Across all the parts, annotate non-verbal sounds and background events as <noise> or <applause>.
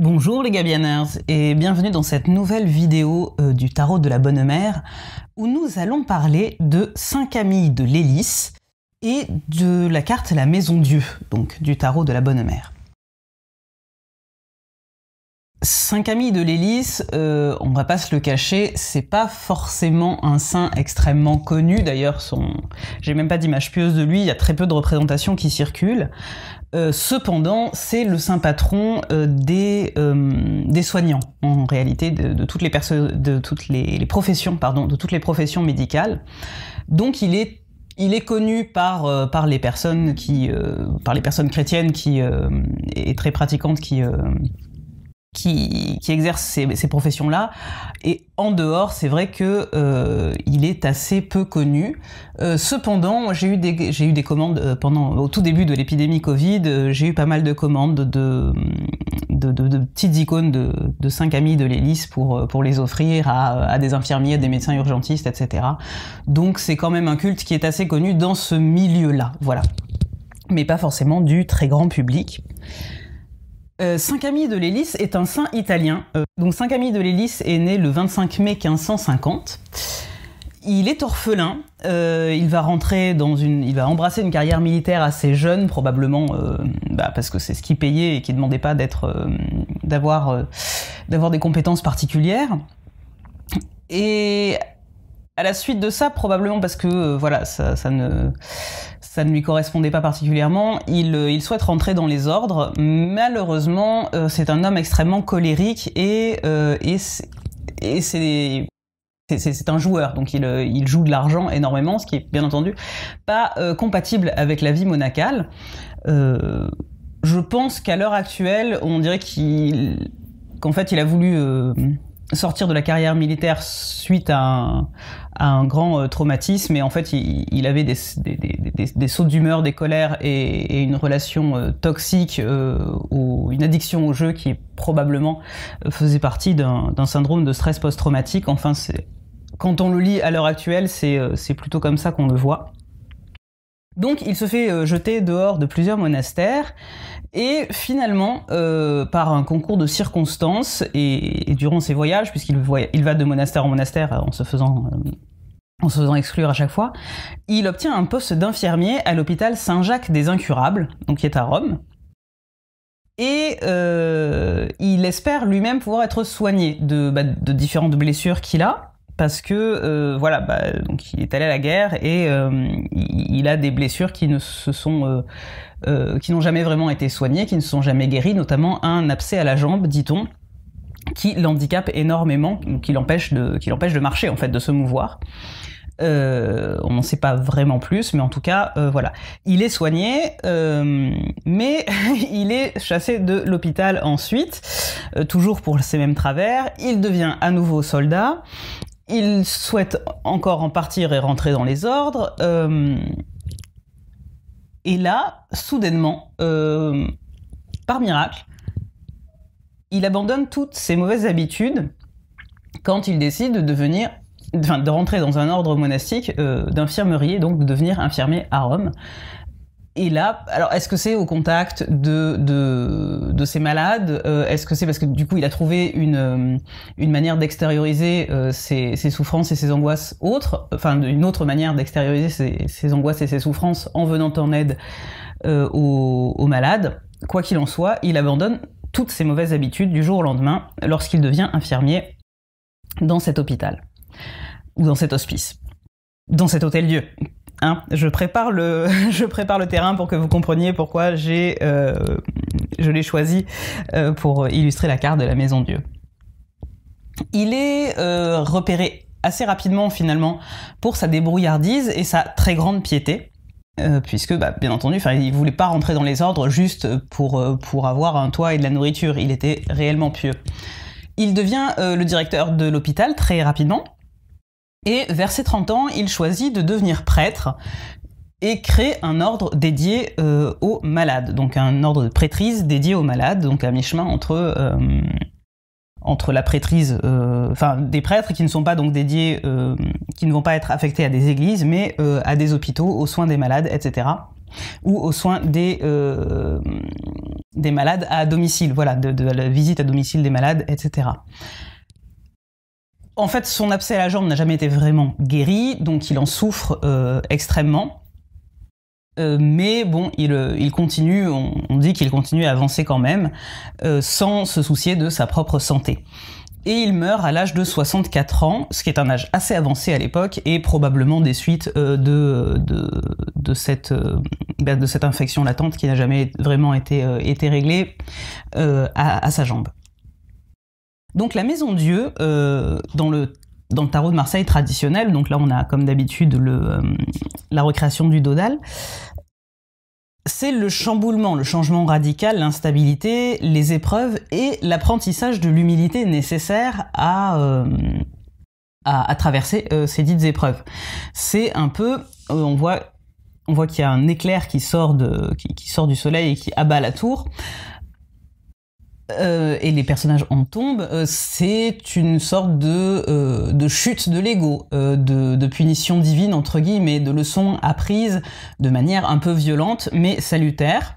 Bonjour les Gabianers et bienvenue dans cette nouvelle vidéo euh, du Tarot de la Bonne Mère où nous allons parler de Saint Camille de l'Hélice et de la carte La Maison Dieu, donc du Tarot de la Bonne Mère. Saint Camille de l'Hélice, euh, on va pas se le cacher, c'est pas forcément un saint extrêmement connu. D'ailleurs, son, j'ai même pas d'image pieuse de lui. Il y a très peu de représentations qui circulent. Euh, cependant, c'est le saint patron euh, des des soignants en réalité de, toutes les personnes, de toutes les, professions, pardon, de toutes les professions médicales. Donc, il est il est connu par, par, les personnes qui, par les personnes chrétiennes qui euh, très pratiquantes qui, qui, qui exerce ces, professions-là. Et en dehors, c'est vrai que euh, il est assez peu connu. Euh, cependant, j'ai eu des j'ai eu des commandes euh, pendant au tout début de l'épidémie Covid. j'ai eu pas mal de commandes de de, petites icônes de, de cinq amis de l'hélice pour pour les offrir à, à des infirmiers, à des médecins urgentistes, etc. Donc c'est quand même un culte qui est assez connu dans ce milieu-là. Voilà, mais pas forcément du très grand public. Saint euh, Camille de l'Hélice est un saint italien. Euh, donc Saint Camille de l'Hélice est né le 25 mai 1550. Il est orphelin. Euh, il va rentrer dans une, il va embrasser une carrière militaire assez jeune, probablement bah, parce que c'est ce qui payait et qui demandait pas d'être, d'avoir, d'avoir des compétences particulières. Et à la suite de ça, probablement parce que euh, voilà, ça, ne ça ne lui correspondait pas particulièrement. Il, euh, souhaite rentrer dans les ordres. Malheureusement, euh, c'est un homme extrêmement colérique et, et c'est c'est un joueur, donc il, joue de l'argent énormément, ce qui est bien entendu pas compatible avec la vie monacale. je pense qu'à l'heure actuelle, on dirait qu'il qu'en fait il a voulu sortir de la carrière militaire suite à un, grand euh, traumatisme et en fait il, avait des, sauts d'humeur, des colères et, une relation euh, toxique euh, ou une addiction au jeu qui probablement faisait partie d'un syndrome de stress post-traumatique. Enfin, quand on le lit à l'heure actuelle, c'est plutôt comme ça qu'on le voit. Donc il se fait euh, jeter dehors de plusieurs monastères et finalement, euh, par un concours de circonstances et, durant ses voyages, puisqu'il va de monastère en monastère euh, en se faisant exclure à chaque fois, il obtient un poste d'infirmier à l'hôpital Saint-Jacques des Incurables, donc qui est à Rome. Et il espère lui-même pouvoir être soigné de bah, différentes blessures qu'il a parce que euh, voilà, bah, donc il est allé à la guerre et euh, il a des blessures qui ne se sont, euh, qui n'ont jamais vraiment été soignées, qui ne se sont jamais guéries, notamment un abcès à la jambe, dit-on, qui l'handicape énormément, qui l'empêche de, qui l'empêche de marcher en fait, de se mouvoir. on n'en sait pas vraiment plus, mais en tout cas, voilà. Il est soigné, mais <laughs> il est chassé de l'hôpital ensuite, toujours pour ces mêmes travers. Il devient à nouveau soldat, il souhaite encore en partir et rentrer dans les ordres. Euh, et là, soudainement, euh, par miracle, il abandonne toutes ses mauvaises habitudes quand il décide de devenir, rentrer dans un ordre monastique d'infirmerie, euh, d'infirmerie, donc de devenir infirmier à Rome. Et là, alors est-ce que c'est au contact de, de, ces malades euh, Est-ce que c'est parce que du coup il a trouvé une, euh, une manière d'extérioriser euh, ses, souffrances et ses angoisses autres, enfin une autre manière d'extérioriser ses, angoisses et ses souffrances en venant en aide aux, aux malades Quoi qu'il en soit, il abandonne toutes ses mauvaises habitudes du jour au lendemain lorsqu'il devient infirmier dans cet hôpital ou dans cet hospice, dans cet hôtel-dieu, Hein, <laughs> je prépare le, terrain pour que vous compreniez pourquoi j'ai, euh, je l'ai choisi euh, pour illustrer la carte de la Maison Dieu. Il est euh, repéré assez rapidement finalement pour sa débrouillardise et sa très grande piété. Puisque, bah, bien entendu, il ne voulait pas rentrer dans les ordres juste pour, pour avoir un toit et de la nourriture. Il était réellement pieux. Il devient le directeur de l'hôpital très rapidement, et vers ses 30 ans, il choisit de devenir prêtre et crée un ordre dédié euh, aux malades, donc un ordre de prêtrise dédié aux malades, donc à mi-chemin entre, euh, entre la prêtrise, euh, enfin des prêtres qui ne sont pas donc dédiés, qui ne vont pas être affectés à des églises, mais à des hôpitaux, aux soins des malades, etc. Ou aux soins des, des malades à domicile, voilà, de la visite à domicile des malades, etc. En fait, son abcès à la jambe n'a jamais été vraiment guéri, donc il en souffre euh, extrêmement. Euh, mais bon, il, euh, continue, on, dit qu'il continue à avancer quand même, sans se soucier de sa propre santé. Et il meurt à l'âge de 64 ans, ce qui est un âge assez avancé à l'époque, et probablement des suites bah, de, cette, infection latente qui n'a jamais vraiment été, réglée à sa jambe. Donc la maison Dieu, euh, dans, le, dans tarot de Marseille traditionnel, donc là on a comme d'habitude euh, la recréation du dodal, c'est le chamboulement, le changement radical, l'instabilité, les épreuves et l'apprentissage de l'humilité nécessaire à, euh, à, traverser ces dites épreuves. C'est un peu, on voit on voit qu'il y a un éclair qui sort, de, qui sort, du soleil et qui abat la tour. Euh, et les personnages en tombent, euh, c'est une sorte de, euh, chute de l'ego, de, punition divine, entre guillemets, de leçons apprises de manière un peu violente, mais salutaire.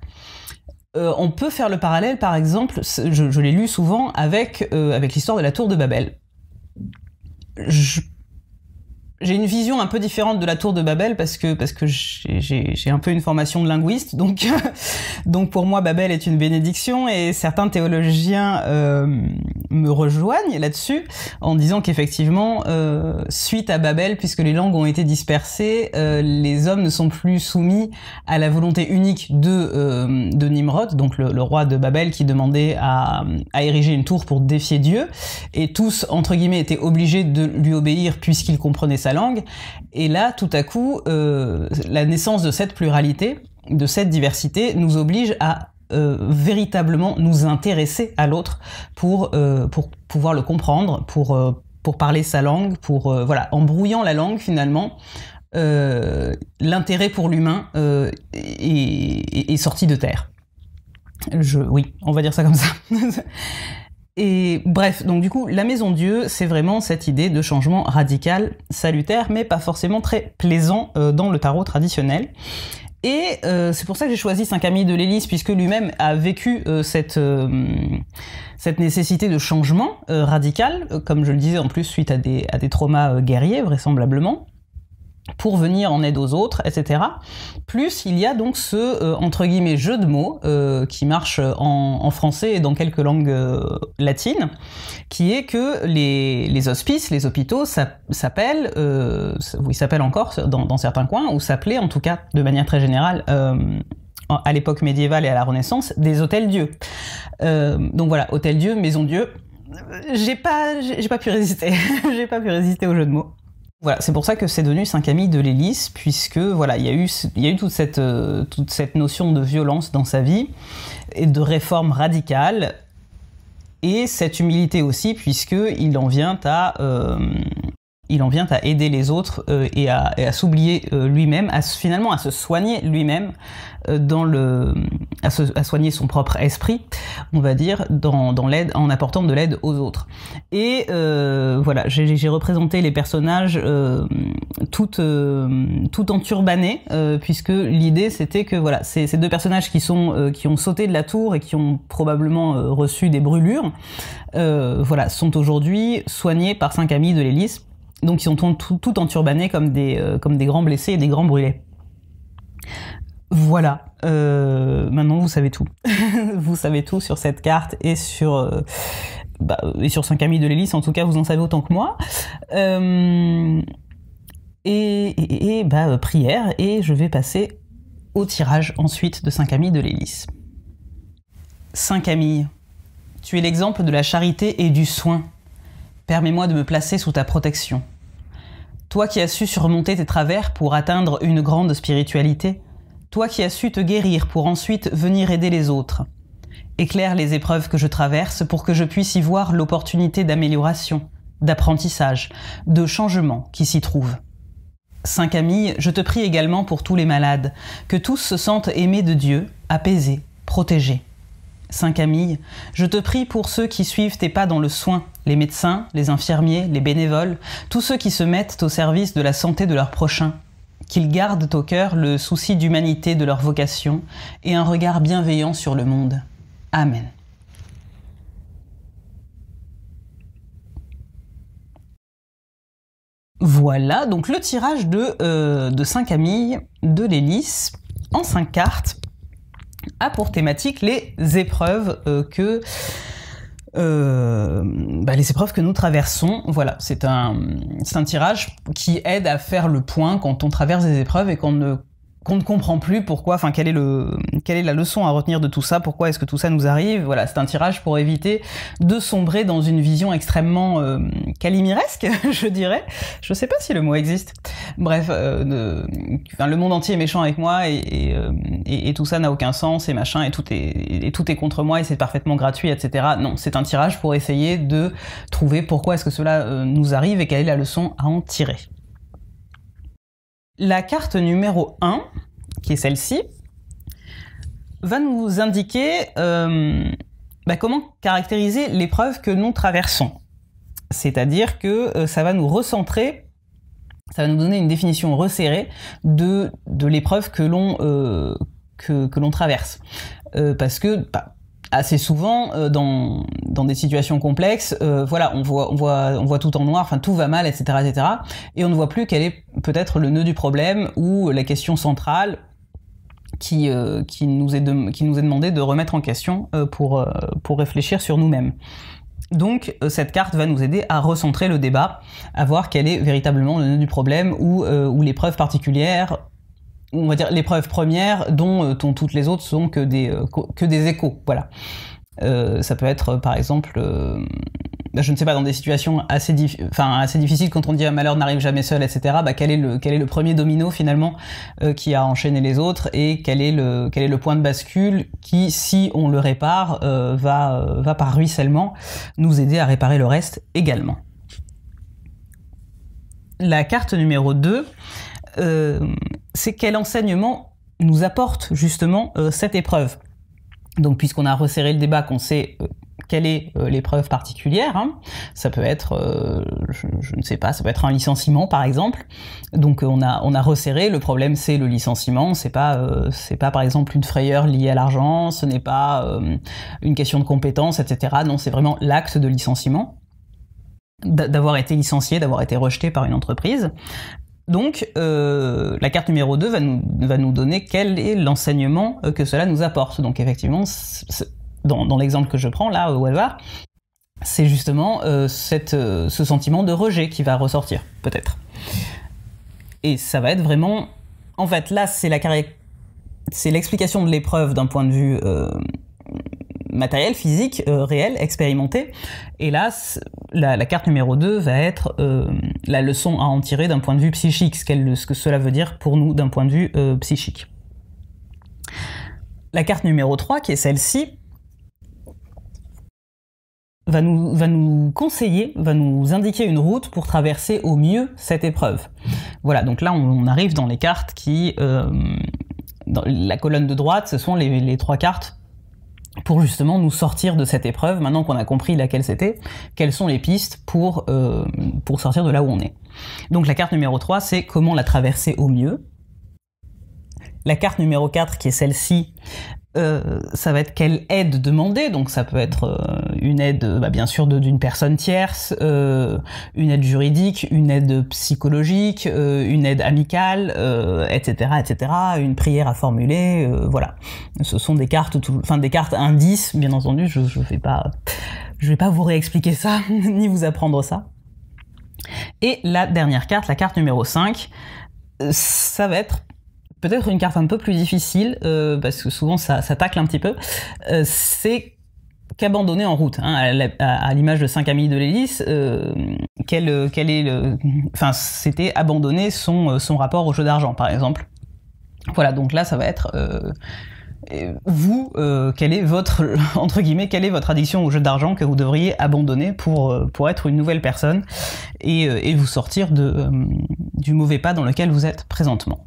on peut faire le parallèle, par exemple, je, l'ai lu souvent, avec, avec l'histoire de la tour de Babel j'ai une vision un peu différente de la tour de Babel parce que parce que j'ai un peu une formation de linguiste donc <laughs> donc pour moi Babel est une bénédiction et certains théologiens euh, me rejoignent là-dessus en disant qu'effectivement, euh, suite à Babel, puisque les langues ont été dispersées, euh, les hommes ne sont plus soumis à la volonté unique de, euh, de Nimrod, donc le, roi de Babel qui demandait à, à, ériger une tour pour défier Dieu, et tous, entre guillemets, étaient obligés de lui obéir puisqu'ils comprenaient sa langue. Et là, tout à coup, la naissance de cette pluralité, de cette diversité, nous oblige à euh, véritablement nous intéresser à l'autre pour, euh, pour pouvoir le comprendre, pour, euh, pour parler sa langue, pour, voilà, en brouillant la langue finalement, l'intérêt pour l'humain est, sorti de terre. Je, oui, on va dire ça comme ça. <laughs> Et bref, donc du coup, la maison Dieu, c'est vraiment cette idée de changement radical, salutaire, mais pas forcément très plaisant dans le tarot traditionnel. Et euh, c'est pour ça que j'ai choisi Saint-Camille de l'Hélice, puisque lui-même a vécu euh, cette, euh, cette nécessité de changement radical, comme je le disais en plus suite à des, à des traumas guerriers, vraisemblablement pour venir en aide aux autres, etc. Plus il y a donc ce euh, entre guillemets jeu de mots euh, qui marche en, français et dans quelques langues euh, latines, qui est que les, hospices, les hôpitaux s'appellent, ou ils s'appellent encore dans, certains coins, ou s'appelaient en tout cas de manière très générale à l'époque médiévale et à la Renaissance, des hôtels-dieux. donc voilà, hôtel-dieu, maison-dieu. J'ai pas, j'ai pas pu résister. <laughs> j'ai pas pu résister au jeu de mots. Voilà, c'est pour ça que c'est devenu Saint-Camille de l'Hélice, puisque voilà, il y a eu, y eu toute, cette, euh, toute cette notion de violence dans sa vie et de réforme radicale, et cette humilité aussi, puisque il en vient à euh, il en vient à aider les autres euh, et à, s'oublier lui-même, finalement à se soigner lui-même dans le à, soigner son propre esprit, on va dire, dans, l'aide, en apportant de l'aide aux autres. Et euh, voilà, j'ai représenté les personnages euh, tout, euh, en turbané, puisque l'idée c'était que voilà, ces, deux personnages qui sont qui ont sauté de la tour et qui ont probablement reçu des brûlures, voilà, sont aujourd'hui soignés par cinq amis de l'hélice. Donc ils sont tout, enturbanés comme comme des grands blessés et des grands brûlés. Voilà, euh, maintenant vous savez tout. <laughs> vous savez tout sur cette carte et sur, euh, bah, sur Saint-Camille de l'Hélice, en tout cas vous en savez autant que moi. Euh, et, bah, prière, et je vais passer au tirage ensuite de Saint-Camille de l'Hélice. Saint-Camille, tu es l'exemple de la charité et du soin. Permets-moi de me placer sous ta protection. Toi qui as su surmonter tes travers pour atteindre une grande spiritualité, toi qui as su te guérir pour ensuite venir aider les autres. Éclaire les épreuves que je traverse pour que je puisse y voir l'opportunité d'amélioration, d'apprentissage, de changement qui s'y trouve. Saint Camille, je te prie également pour tous les malades, que tous se sentent aimés de Dieu, apaisés, protégés. Saint Camille, je te prie pour ceux qui suivent tes pas dans le soin, les médecins, les infirmiers, les bénévoles, tous ceux qui se mettent au service de la santé de leurs prochains, qu'ils gardent au cœur le souci d'humanité de leur vocation et un regard bienveillant sur le monde. Amen. Voilà donc le tirage de, euh, de Saint Camille de l'Hélice en cinq cartes a pour thématique les épreuves euh, que euh, bah, les épreuves que nous traversons. Voilà, c'est un, un tirage qui aide à faire le point quand on traverse des épreuves et qu'on ne qu'on ne comprend plus pourquoi, enfin quelle est quelle est la leçon à retenir de tout ça, pourquoi est-ce que tout ça nous arrive. Voilà, c'est un tirage pour éviter de sombrer dans une vision extrêmement euh, calimiresque, <laughs> je dirais. Je sais pas si le mot existe. Bref, euh, le monde entier est méchant avec moi euh, et, tout ça n'a aucun sens et machin et tout est, et tout est contre moi et c'est parfaitement gratuit, etc. Non, c'est un tirage pour essayer de trouver pourquoi est-ce que cela euh, nous arrive et quelle est la leçon à en tirer. La carte numéro 1, qui est celle-ci, va nous indiquer euh, bah, comment caractériser l'épreuve que nous traversons. C'est-à-dire que euh, ça va nous recentrer, ça va nous donner une définition resserrée de, de l'épreuve que l'on euh, que, traverse. parce que bah, assez souvent euh, dans, des situations complexes, euh, voilà, on voit, on, voit, on voit tout en noir, enfin tout va mal, etc., etc. Et on ne voit plus quel est peut-être le nœud du problème ou la question centrale qui, euh, qui, nous, est qui nous est demandé de remettre en question pour, pour réfléchir sur nous-mêmes. Donc cette carte va nous aider à recentrer le débat, à voir quel est véritablement le nœud du problème ou, ou l'épreuve particulière on va dire l'épreuve première euh, dont, toutes les autres sont que des, euh, que des échos. Voilà. Euh, ça peut être par exemple, je ne sais pas, dans des situations assez, assez difficiles, quand on dit un malheur n'arrive jamais seul, etc., bah, quel, est le, quel est le premier domino finalement qui a enchaîné les autres et quel est, le, quel est le point de bascule qui, si on le répare, va, va par ruissellement nous aider à réparer le reste également. La carte numéro 2, c'est quel enseignement nous apporte justement euh, cette épreuve. Donc puisqu'on a resserré le débat, qu'on sait euh, quelle est euh, l'épreuve particulière, hein, ça peut être, je, ne sais pas, ça peut être un licenciement par exemple. Donc on a on a resserré. Le problème c'est le licenciement, c'est pas c'est pas par exemple une frayeur liée à l'argent, ce n'est pas une question de compétence, etc. Non, c'est vraiment l'acte de licenciement d'avoir été licencié, d'avoir été rejeté par une entreprise. Donc, euh, la carte numéro 2 va nous, donner quel est l'enseignement euh, que cela nous apporte. Donc, effectivement, dans, l'exemple que je prends, là, au c'est justement euh, cette, ce sentiment de rejet qui va ressortir, peut-être. Et ça va être vraiment... En fait, là, c'est la c'est l'explication de l'épreuve d'un point de vue matériel, physique, euh, réel, expérimenté. Et là, la, carte numéro 2 va être euh, la leçon à en tirer d'un point de vue psychique, ce, que cela veut dire pour nous d'un point de vue euh, psychique. La carte numéro 3, qui est celle-ci, va nous, va nous conseiller, va nous indiquer une route pour traverser au mieux cette épreuve. Voilà, donc là on, arrive dans les cartes qui... Dans la colonne de droite, ce sont les trois cartes pour justement nous sortir de cette épreuve, maintenant qu'on a compris laquelle c'était, quelles sont les pistes pour, euh, pour sortir de là où on est. Donc la carte numéro 3, c'est comment la traverser au mieux. La carte numéro 4, qui est celle-ci, euh, ça va être quelle aide demander. Donc ça peut être euh, une aide, bah, bien sûr, d'une personne tierce, euh, une aide juridique, une aide psychologique, une aide amicale, etc., etc. Une prière à formuler, voilà. Ce sont des cartes, enfin des cartes indices, bien entendu. Je ne vais pas, je vais pas vous réexpliquer ça <laughs> ni vous apprendre ça. Et la dernière carte, la carte numéro 5, ça va être peut-être une carte un peu plus difficile, euh, parce que souvent ça, tacle un petit peu, euh, c'est qu'abandonner en route, hein, à, l'image de 5 amis de l'Hélice, euh, est Enfin, c'était abandonner son, son rapport au jeu d'argent, par exemple. Voilà, donc là, ça va être... vous, quelle est votre <laughs> entre guillemets, quelle est votre addiction au jeu d'argent que vous devriez abandonner pour pour être une nouvelle personne et, et vous sortir de du mauvais pas dans lequel vous êtes présentement.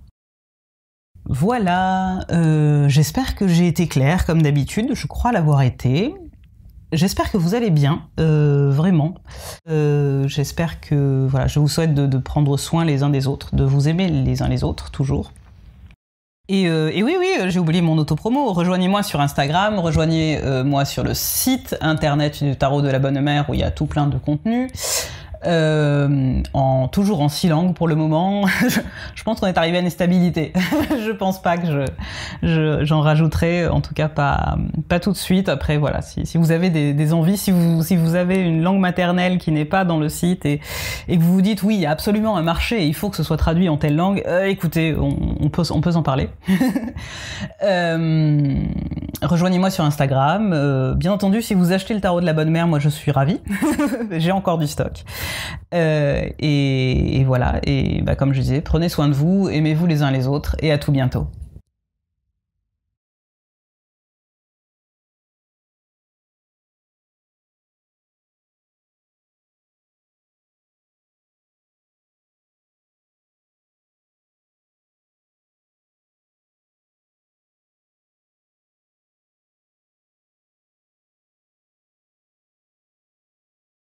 Voilà, euh, j'espère que j'ai été claire comme d'habitude, je crois l'avoir été. J'espère que vous allez bien, euh, vraiment. Euh, j'espère que voilà, je vous souhaite de, prendre soin les uns des autres, de vous aimer les uns les autres, toujours. Et, oui, oui, j'ai oublié mon autopromo. Rejoignez-moi sur Instagram, rejoignez-moi sur le site internet du tarot de la bonne mère où il y a tout plein de contenu. Euh, en, toujours en six langues pour le moment. <laughs> je, pense qu'on est arrivé à une stabilité. <laughs> je pense pas que je, j'en rajouterai, en tout cas pas, pas tout de suite. Après, voilà, si, vous avez des, envies, si vous, si vous avez une langue maternelle qui n'est pas dans le site et, et que vous vous dites oui, il y a absolument un marché, et il faut que ce soit traduit en telle langue, euh, écoutez, on, on, peut, on peut s'en parler. <laughs> Euh, rejoignez-moi sur Instagram. bien entendu, si vous achetez le tarot de la bonne mère, moi je suis ravie. J'ai encore du stock. Euh, et, voilà, et bah, comme je disais, prenez soin de vous, aimez-vous les uns les autres, et à tout bientôt.